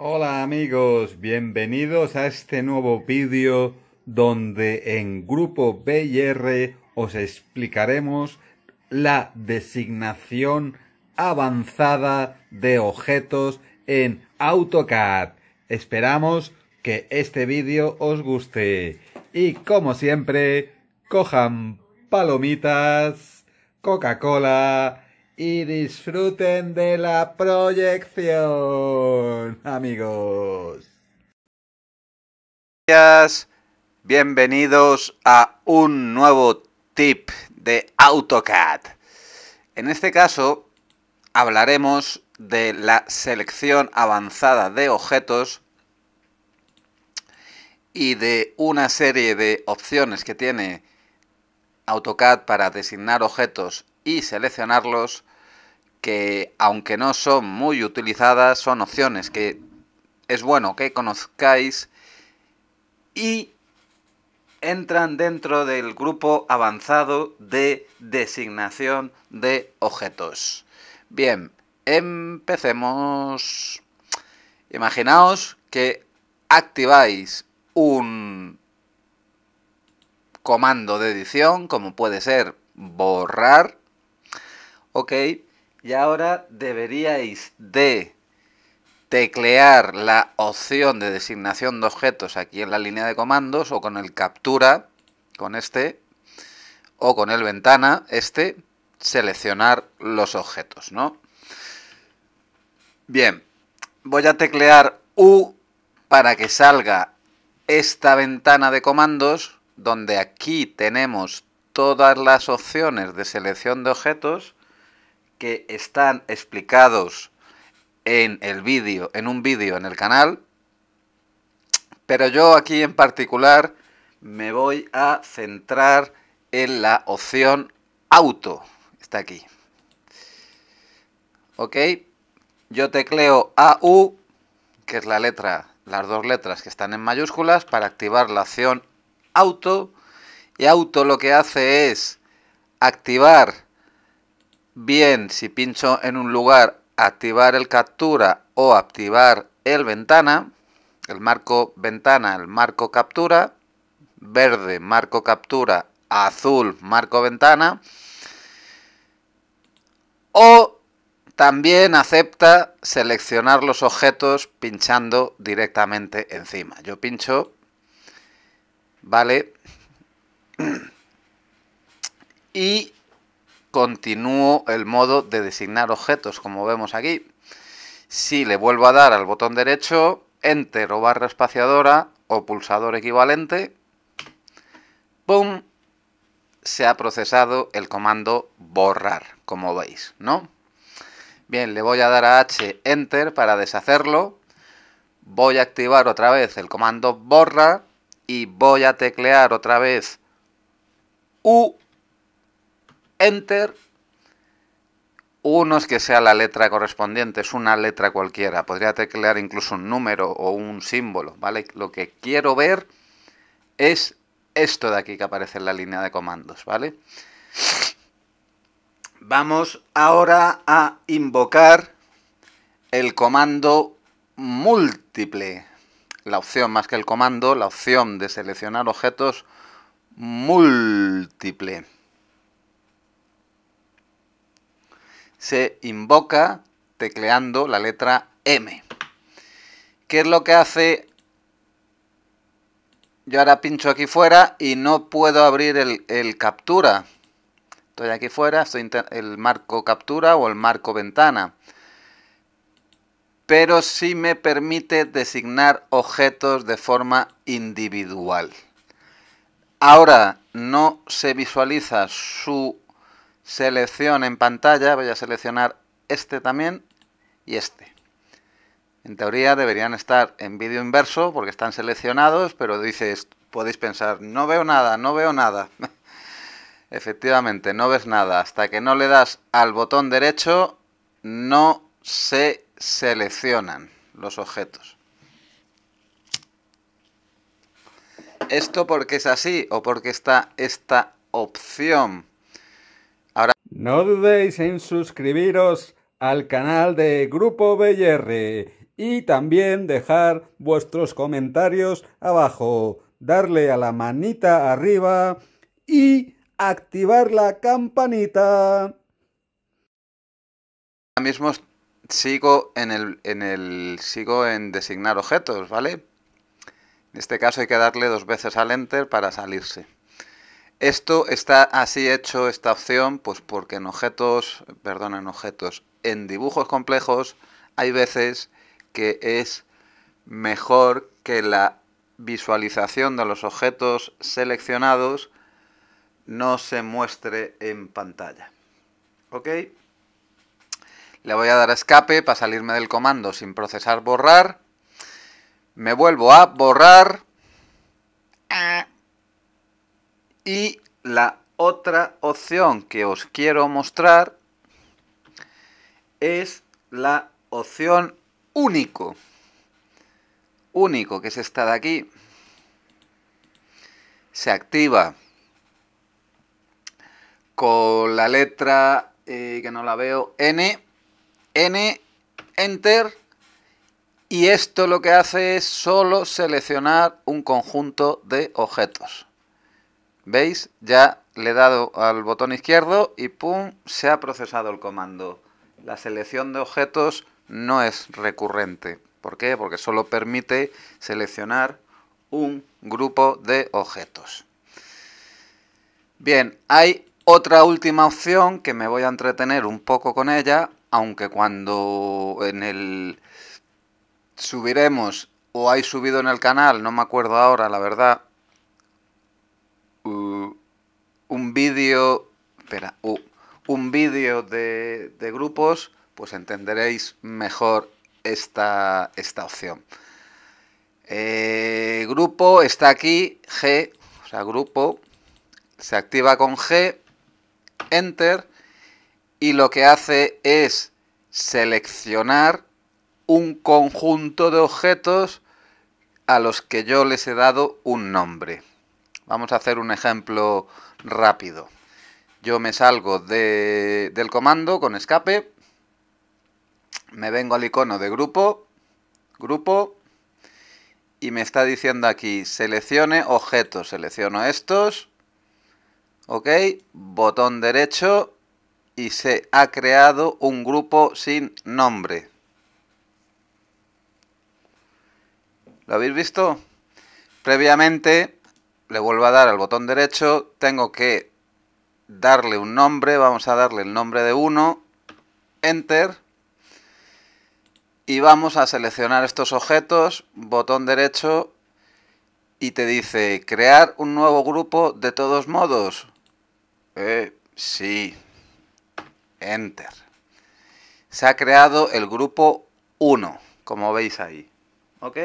Hola amigos, bienvenidos a este nuevo vídeo donde en grupo BR os explicaremos la designación avanzada de objetos en AutoCAD. Esperamos que este vídeo os guste y como siempre, cojan palomitas, Coca-Cola, y disfruten de la proyección, amigos. bienvenidos a un nuevo tip de AutoCAD. En este caso hablaremos de la selección avanzada de objetos y de una serie de opciones que tiene AutoCAD para designar objetos y seleccionarlos que aunque no son muy utilizadas son opciones que es bueno que conozcáis y entran dentro del grupo avanzado de designación de objetos. Bien, empecemos. Imaginaos que activáis un comando de edición, como puede ser borrar. Ok, y ahora deberíais de teclear la opción de designación de objetos aquí en la línea de comandos o con el captura, con este, o con el ventana, este, seleccionar los objetos, ¿no? Bien, voy a teclear U para que salga esta ventana de comandos donde aquí tenemos todas las opciones de selección de objetos que están explicados en el vídeo, en un vídeo en el canal, pero yo aquí en particular me voy a centrar en la opción auto, está aquí. ¿Ok? Yo tecleo AU, que es la letra, las dos letras que están en mayúsculas, para activar la opción auto y auto lo que hace es activar bien si pincho en un lugar activar el captura o activar el ventana el marco ventana el marco captura verde marco captura azul marco ventana o también acepta seleccionar los objetos pinchando directamente encima. Yo pincho ¿vale? Y continúo el modo de designar objetos, como vemos aquí. Si le vuelvo a dar al botón derecho, Enter o barra espaciadora o pulsador equivalente, ¡pum! Se ha procesado el comando borrar, como veis, ¿no? Bien, le voy a dar a H Enter para deshacerlo. Voy a activar otra vez el comando borrar, y voy a teclear otra vez U, Enter, unos que sea la letra correspondiente, es una letra cualquiera, podría teclear incluso un número o un símbolo, ¿vale? Lo que quiero ver es esto de aquí que aparece en la línea de comandos, ¿vale? Vamos ahora a invocar el comando múltiple, la opción más que el comando, la opción de seleccionar objetos múltiple. Se invoca tecleando la letra M. ¿Qué es lo que hace? Yo ahora pincho aquí fuera y no puedo abrir el, captura. Estoy aquí fuera, estoy el marco captura o el marco ventana pero sí me permite designar objetos de forma individual. Ahora no se visualiza su selección en pantalla, voy a seleccionar este también y este. En teoría deberían estar en vídeo inverso porque están seleccionados, pero dices, podéis pensar, no veo nada, no veo nada. Efectivamente, no ves nada. Hasta que no le das al botón derecho, no se seleccionan los objetos. ¿Esto porque es así o porque está esta opción? Ahora... No dudéis en suscribiros al canal de Grupo BR y también dejar vuestros comentarios abajo, darle a la manita arriba y activar la campanita. mismo sigo en el, sigo en designar objetos, ¿vale? En este caso hay que darle dos veces al Enter para salirse. Esto está así hecho, esta opción, pues porque en objetos, perdón, en objetos, en dibujos complejos hay veces que es mejor que la visualización de los objetos seleccionados no se muestre en pantalla. ¿Ok? Le voy a dar escape para salirme del comando sin procesar borrar. Me vuelvo a borrar. Y la otra opción que os quiero mostrar es la opción único. Único, que es esta de aquí. Se activa con la letra eh, que no la veo, N N, Enter, y esto lo que hace es solo seleccionar un conjunto de objetos. ¿Veis? Ya le he dado al botón izquierdo y ¡pum! se ha procesado el comando. La selección de objetos no es recurrente. ¿Por qué? Porque solo permite seleccionar un grupo de objetos. Bien, hay otra última opción que me voy a entretener un poco con ella, aunque cuando en el subiremos o hay subido en el canal, no me acuerdo ahora, la verdad, uh, un vídeo, espera, uh, un vídeo de, grupos, pues entenderéis mejor esta, opción. Eh, grupo está aquí, G, o sea, grupo, se activa con G, Enter, y lo que hace es seleccionar un conjunto de objetos a los que yo les he dado un nombre. Vamos a hacer un ejemplo rápido. Yo me salgo del comando con escape, me vengo al icono de grupo, grupo, y me está diciendo aquí, seleccione objetos, selecciono estos, ok, botón derecho, y se ha creado un grupo sin nombre. ¿Lo habéis visto? Previamente le vuelvo a dar al botón derecho, tengo que darle un nombre, vamos a darle el nombre de uno, enter, y vamos a seleccionar estos objetos, botón derecho, y te dice crear un nuevo grupo de todos modos. Eh, sí, Enter. Se ha creado el grupo 1, como veis ahí. ¿Ok?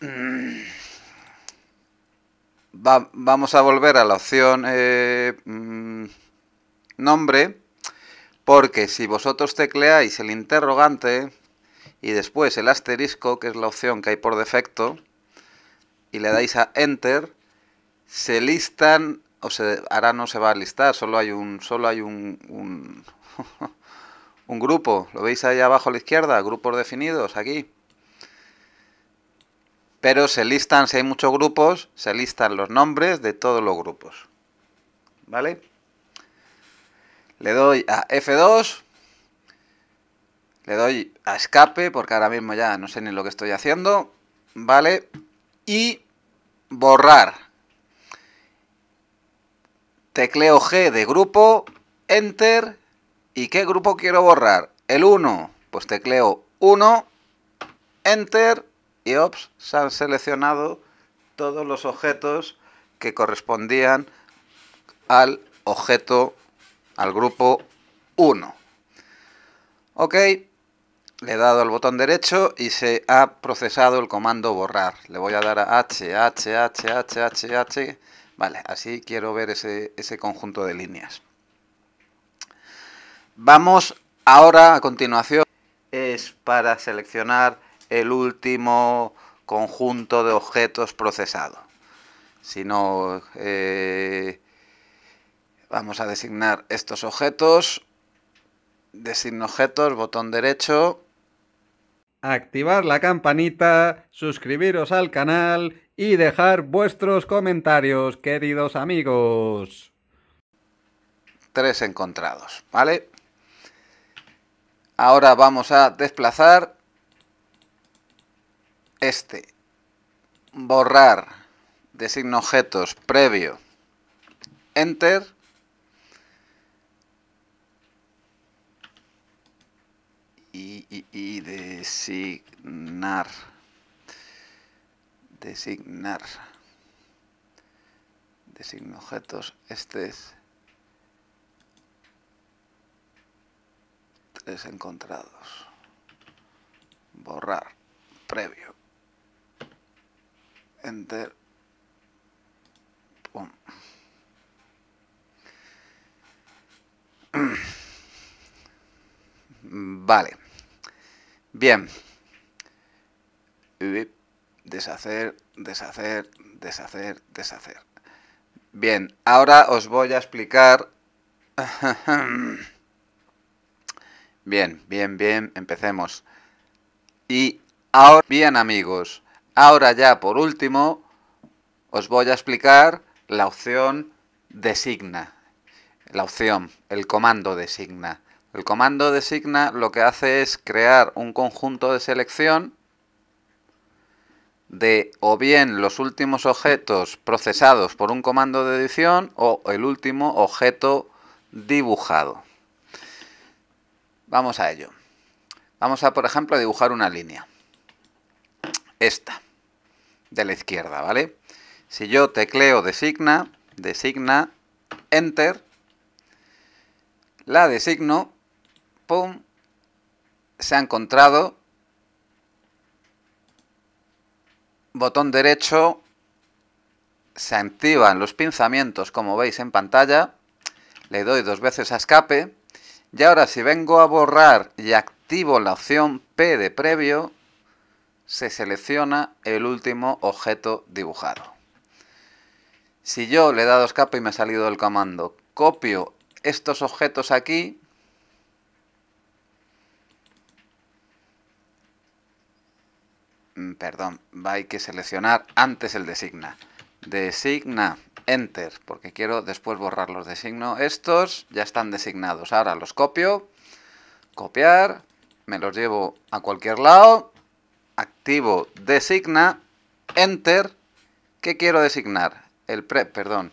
Mm. vamos a volver a la opción eh, mm, nombre, porque si vosotros tecleáis el interrogante y después el asterisco, que es la opción que hay por defecto, y le dais a Enter, se listan ahora no se va a listar, solo hay un, solo hay un, grupo. ¿Lo veis ahí abajo a la izquierda? Grupos definidos, aquí. Pero se listan, si hay muchos grupos, se listan los nombres de todos los grupos. ¿Vale? Le doy a F2. Le doy a escape, porque ahora mismo ya no sé ni lo que estoy haciendo. ¿Vale? Y borrar tecleo G de grupo, enter, ¿y qué grupo quiero borrar? El 1, pues tecleo 1, enter, y ops, se han seleccionado todos los objetos que correspondían al objeto, al grupo 1. Ok, le he dado al botón derecho y se ha procesado el comando borrar. Le voy a dar a H, H, H, H, H, H Vale, así quiero ver ese, ese conjunto de líneas. Vamos ahora, a continuación, es para seleccionar el último conjunto de objetos procesado. Si no, eh, vamos a designar estos objetos. Designo objetos, botón derecho. Activar la campanita, suscribiros al canal y dejar vuestros comentarios, queridos amigos. Tres encontrados, ¿vale? Ahora vamos a desplazar este. Borrar de objetos previo. Enter. Y, y designar designar. Designo objetos, este es tres encontrados. Borrar, previo. Enter. Vale. Bien deshacer, deshacer, deshacer, deshacer. Bien, ahora os voy a explicar... bien, bien, bien, empecemos. Y ahora, bien amigos, ahora ya por último os voy a explicar la opción designa. La opción, el comando designa. El comando designa lo que hace es crear un conjunto de selección de o bien los últimos objetos procesados por un comando de edición o el último objeto dibujado. Vamos a ello. Vamos a, por ejemplo, a dibujar una línea. Esta, de la izquierda, ¿vale? Si yo tecleo designa, designa, enter, la designo, pum, se ha encontrado botón derecho, se activan los pinzamientos como veis en pantalla, le doy dos veces a escape y ahora si vengo a borrar y activo la opción P de previo, se selecciona el último objeto dibujado. Si yo le he dado escape y me ha salido el comando, copio estos objetos aquí Mm, perdón, hay que seleccionar antes el designa. Designa, enter, porque quiero después borrar los designo. Estos ya están designados. Ahora los copio, copiar, me los llevo a cualquier lado, activo designa, enter. ¿Qué quiero designar? El pre, perdón,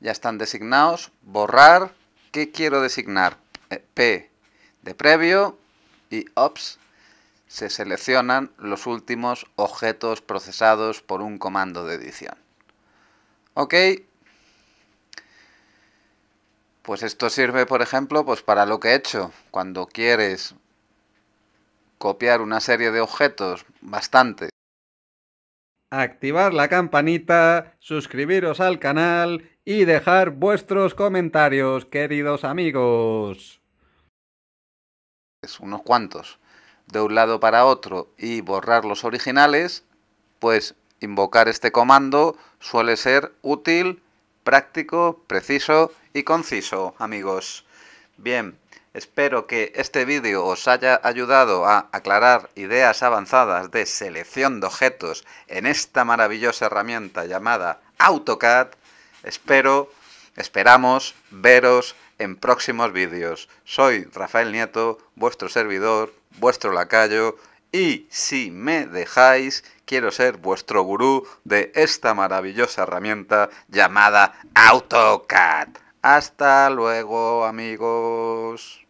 ya están designados. Borrar, ¿qué quiero designar? Eh, P de previo y ops se seleccionan los últimos objetos procesados por un comando de edición. ¿Ok? Pues esto sirve, por ejemplo, pues para lo que he hecho. Cuando quieres copiar una serie de objetos bastante. Activar la campanita, suscribiros al canal y dejar vuestros comentarios, queridos amigos. Es unos cuantos de un lado para otro y borrar los originales, pues invocar este comando suele ser útil, práctico, preciso y conciso, amigos. Bien, espero que este vídeo os haya ayudado a aclarar ideas avanzadas de selección de objetos en esta maravillosa herramienta llamada AutoCAD. Espero, esperamos veros en próximos vídeos. Soy Rafael Nieto, vuestro servidor, vuestro lacayo y si me dejáis, quiero ser vuestro gurú de esta maravillosa herramienta llamada AutoCAD. Hasta luego amigos.